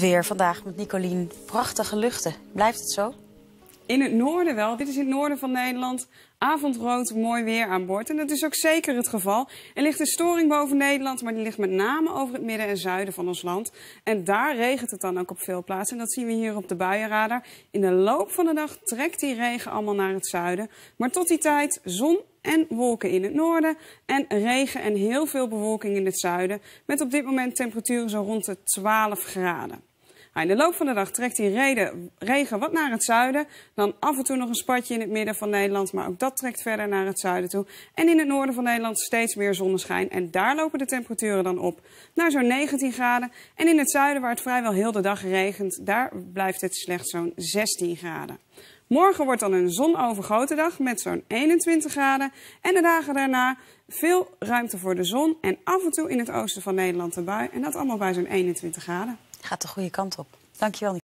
weer vandaag met Nicolien. Prachtige luchten. Blijft het zo? In het noorden wel. Dit is in het noorden van Nederland. Avondrood, mooi weer aan boord. En dat is ook zeker het geval. Er ligt een storing boven Nederland, maar die ligt met name over het midden en zuiden van ons land. En daar regent het dan ook op veel plaatsen. En dat zien we hier op de buienradar. In de loop van de dag trekt die regen allemaal naar het zuiden. Maar tot die tijd zon en wolken in het noorden en regen en heel veel bewolking in het zuiden. Met op dit moment temperaturen zo rond de 12 graden in de loop van de dag trekt die reden, regen wat naar het zuiden. Dan af en toe nog een spatje in het midden van Nederland, maar ook dat trekt verder naar het zuiden toe. En in het noorden van Nederland steeds meer zonneschijn. En daar lopen de temperaturen dan op naar zo'n 19 graden. En in het zuiden, waar het vrijwel heel de dag regent, daar blijft het slechts zo'n 16 graden. Morgen wordt dan een zonovergoten dag met zo'n 21 graden. En de dagen daarna veel ruimte voor de zon en af en toe in het oosten van Nederland een bui. En dat allemaal bij zo'n 21 graden. Gaat de goede kant op. Dankjewel,